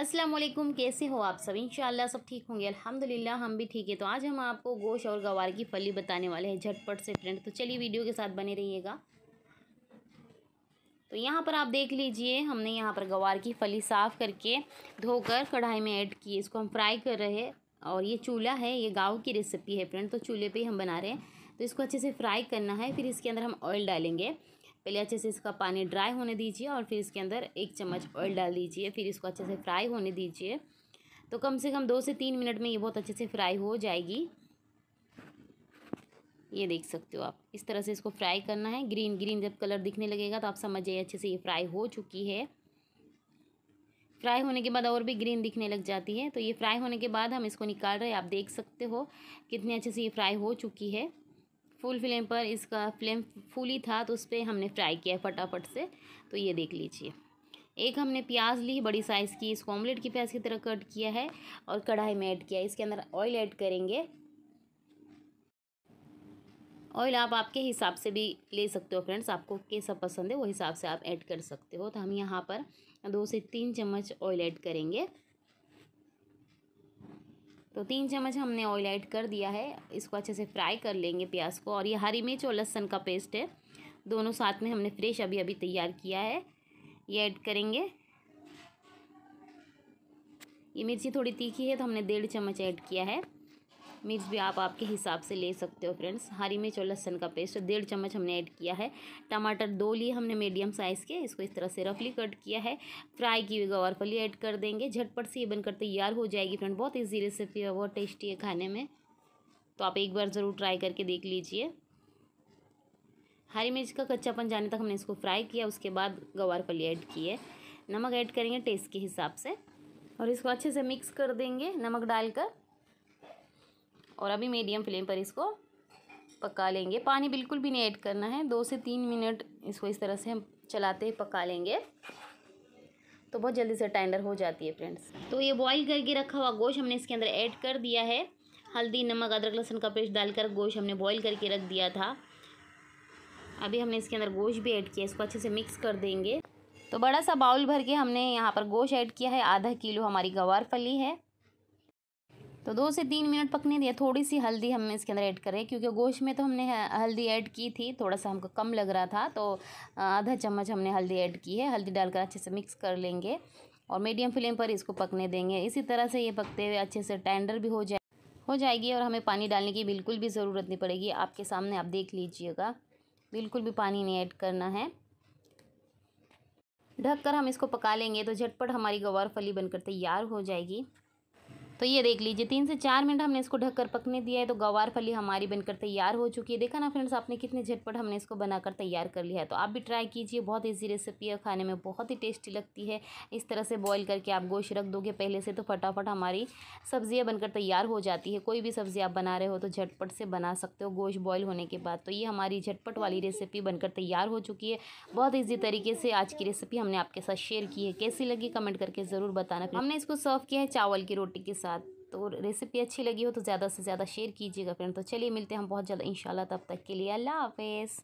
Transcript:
अस्सलाम वालेकुम कैसे हो आप सब इंशाल्लाह सब ठीक होंगे अल्हम्दुलिल्लाह हम भी ठीक है तो आज हम आपको गोश और गवार की फली बताने वाले हैं झटपट से फ्रेंड तो चलिए वीडियो के साथ बने रहिएगा तो यहाँ पर आप देख लीजिए हमने यहाँ पर गवार की फली साफ़ करके धोकर कढ़ाई में ऐड की इसको हम फ्राई कर रहे हैं और ये चूल्हा है ये गाँव की रेसिपी है फ्रेंड तो चूल्हे पर ही हम बना रहे हैं तो इसको अच्छे से फ्राई करना है फिर इसके अंदर हम ऑयल डालेंगे पहले अच्छे से इसका पानी ड्राई होने दीजिए और फिर इसके अंदर एक चम्मच ऑयल डाल दीजिए फिर इसको अच्छे से फ्राई होने दीजिए तो कम से कम दो से तीन मिनट में ये बहुत अच्छे से फ्राई हो जाएगी ये देख सकते हो आप इस तरह से इसको फ्राई करना है ग्रीन ग्रीन जब कलर दिखने लगेगा तो आप समझ जाइए अच्छे से ये फ्राई हो चुकी है फ्राई होने के बाद और भी ग्रीन दिखने लग जाती है तो ये फ्राई होने के बाद हम इसको निकाल रहे हैं आप देख सकते हो कितने अच्छे से ये फ्राई हो चुकी है फुल फ्लेम पर इसका फ्लेम फुल ही था तो उस पर हमने फ्राई किया फटाफट से तो ये देख लीजिए एक हमने प्याज ली बड़ी साइज़ की इसको ऑमलेट की प्याज की तरह कट किया है और कढ़ाई में ऐड किया है इसके अंदर ऑयल ऐड करेंगे ऑयल आप आपके हिसाब से भी ले सकते हो फ्रेंड्स आपको कैसा पसंद है वो हिसाब से आप ऐड कर सकते हो तो हम यहाँ पर दो से तीन चम्मच ऑयल ऐड करेंगे तो तीन चम्मच हमने ऑयल ऐड कर दिया है इसको अच्छे से फ्राई कर लेंगे प्याज को और ये हरी मिर्च और लहसुन का पेस्ट है दोनों साथ में हमने फ्रेश अभी अभी तैयार किया है ये ऐड करेंगे ये मिर्ची थोड़ी तीखी है तो हमने डेढ़ चम्मच ऐड किया है मिर्च भी आप आपके हिसाब से ले सकते हो फ्रेंड्स हरी मिर्च और लहसन का पेस्ट डेढ़ चम्मच हमने ऐड किया है टमाटर दो लिए हमने मीडियम साइज़ के इसको इस तरह से रफली कट किया है फ्राई की हुई गवारफली ऐड कर देंगे झटपट से ये बनकर तैयार हो जाएगी फ्रेंड बहुत ईजी रेसिपी है बहुत टेस्टी है खाने में तो आप एक बार ज़रूर ट्राई करके देख लीजिए हरी मिर्च का कच्चापन जाने तक हमने इसको फ्राई किया उसके बाद गवार फली ऐड की है नमक ऐड करेंगे टेस्ट के हिसाब से और इसको अच्छे से मिक्स कर देंगे नमक डालकर और अभी मीडियम फ्लेम पर इसको पका लेंगे पानी बिल्कुल भी नहीं ऐड करना है दो से तीन मिनट इसको इस तरह से हम चलाते पका लेंगे तो बहुत जल्दी से टेंडर हो जाती है फ्रेंड्स तो ये बॉईल करके रखा हुआ गोश्त हमने इसके अंदर ऐड कर दिया है हल्दी नमक अदरक लहसुन का पेस्ट डालकर गोश्त हमने बॉईल करके रख दिया था अभी हमने इसके अंदर गोश्त भी ऐड किया इसको अच्छे से मिक्स कर देंगे तो बड़ा सा बाउल भर के हमने यहाँ पर गोश्त ऐड किया है आधा किलो हमारी गवार फली है तो दो से तीन मिनट पकने दिया थोड़ी सी हल्दी हम इसके अंदर ऐड करें क्योंकि गोश्त में तो हमने हल्दी ऐड की थी थोड़ा सा हमको कम लग रहा था तो आधा चम्मच हमने हल्दी ऐड की है हल्दी डालकर अच्छे से मिक्स कर लेंगे और मीडियम फ्लेम पर इसको पकने देंगे इसी तरह से ये पकते हुए अच्छे से टेंडर भी हो जाए हो जाएगी और हमें पानी डालने की बिल्कुल भी ज़रूरत नहीं पड़ेगी आपके सामने आप देख लीजिएगा बिल्कुल भी पानी नहीं ऐड करना है ढककर हम इसको पका लेंगे तो झटपट हमारी गवार फली बनकर तैयार हो जाएगी तो ये देख लीजिए तीन से चार मिनट हमने इसको ढककर पकने दिया है तो गवार फली हमारी बनकर तैयार हो चुकी है देखा ना फ्रेंड्स आपने कितने झटपट हमने इसको बनाकर तैयार कर लिया है तो आप भी ट्राई कीजिए बहुत ईजी रेसिपी है खाने में बहुत ही टेस्टी लगती है इस तरह से बॉईल करके आप गोश रख दोगे पहले से तो फटाफट हमारी सब्ज़ियाँ बनकर तैयार हो जाती है कोई भी सब्ज़ी आप बना रहे हो तो झटपट से बना सकते हो गोश बॉयल होने के बाद तो ये हमारी झटपट वाली रेसिपी बनकर तैयार हो चुकी है बहुत ईजी तरीके से आज की रेसिपी हमने आपके साथ शेयर की है कैसी लगी कमेंट करके ज़रूर बताना हमने इसको सर्व किया है चावल की रोटी के साथ साथ तो रेसिपी अच्छी लगी हो तो ज़्यादा से ज़्यादा शेयर कीजिएगा फ्रेंड तो चलिए मिलते हैं हम बहुत जल्द इन तब तक के लिए अल्लाह हाफिज़